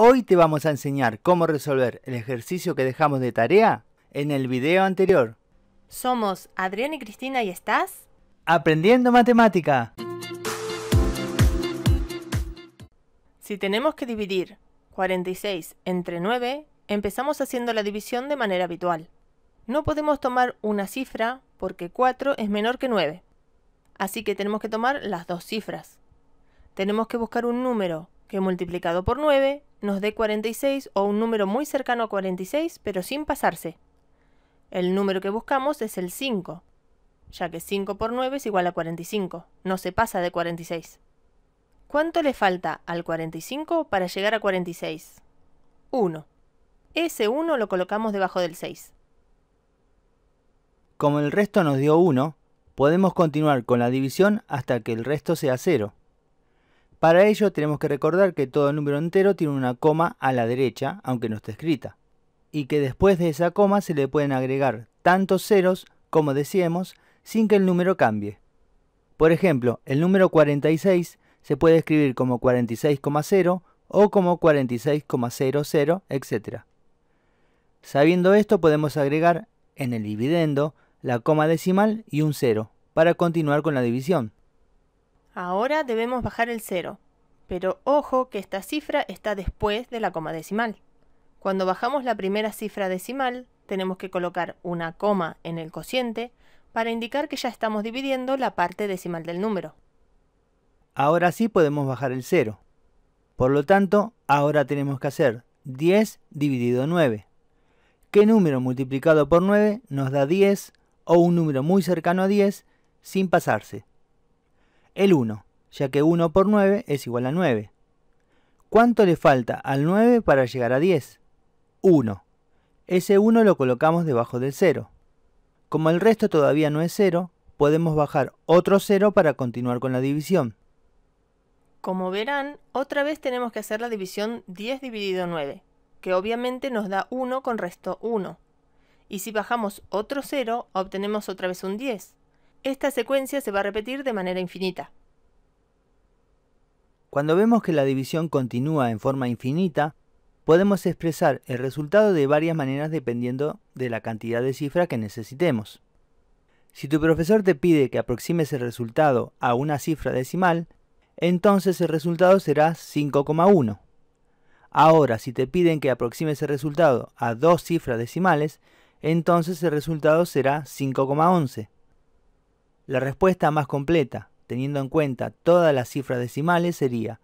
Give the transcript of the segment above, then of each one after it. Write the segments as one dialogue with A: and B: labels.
A: Hoy te vamos a enseñar cómo resolver el ejercicio que dejamos de tarea en el video anterior.
B: Somos Adrián y Cristina y estás
A: aprendiendo matemática.
B: Si tenemos que dividir 46 entre 9, empezamos haciendo la división de manera habitual. No podemos tomar una cifra porque 4 es menor que 9. Así que tenemos que tomar las dos cifras. Tenemos que buscar un número que multiplicado por 9 nos dé 46 o un número muy cercano a 46, pero sin pasarse. El número que buscamos es el 5, ya que 5 por 9 es igual a 45, no se pasa de 46. ¿Cuánto le falta al 45 para llegar a 46? 1. Ese 1 lo colocamos debajo del 6.
A: Como el resto nos dio 1, podemos continuar con la división hasta que el resto sea 0. Para ello tenemos que recordar que todo número entero tiene una coma a la derecha, aunque no esté escrita, y que después de esa coma se le pueden agregar tantos ceros, como decíamos, sin que el número cambie. Por ejemplo, el número 46 se puede escribir como 46,0 o como 46,00, etc. Sabiendo esto podemos agregar en el dividendo la coma decimal y un cero para continuar con la división.
B: Ahora debemos bajar el 0, pero ojo que esta cifra está después de la coma decimal. Cuando bajamos la primera cifra decimal, tenemos que colocar una coma en el cociente para indicar que ya estamos dividiendo la parte decimal del número.
A: Ahora sí podemos bajar el 0. Por lo tanto, ahora tenemos que hacer 10 dividido 9. ¿Qué número multiplicado por 9 nos da 10 o un número muy cercano a 10 sin pasarse? el 1, ya que 1 por 9 es igual a 9. ¿Cuánto le falta al 9 para llegar a 10? 1. Ese 1 lo colocamos debajo del 0. Como el resto todavía no es 0, podemos bajar otro 0 para continuar con la división.
B: Como verán, otra vez tenemos que hacer la división 10 dividido 9, que obviamente nos da 1 con resto 1. Y si bajamos otro 0, obtenemos otra vez un 10, esta secuencia se va a repetir de manera infinita.
A: Cuando vemos que la división continúa en forma infinita, podemos expresar el resultado de varias maneras dependiendo de la cantidad de cifra que necesitemos. Si tu profesor te pide que aproximes el resultado a una cifra decimal, entonces el resultado será 5,1. Ahora, si te piden que aproximes el resultado a dos cifras decimales, entonces el resultado será 5,11. La respuesta más completa, teniendo en cuenta todas las cifras decimales, sería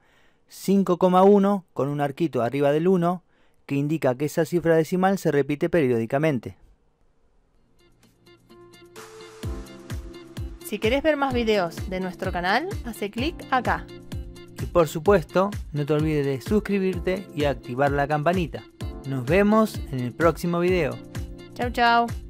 A: 5,1 con un arquito arriba del 1, que indica que esa cifra decimal se repite periódicamente.
B: Si querés ver más videos de nuestro canal, hace clic acá.
A: Y por supuesto, no te olvides de suscribirte y activar la campanita. Nos vemos en el próximo video.
B: Chao, chao.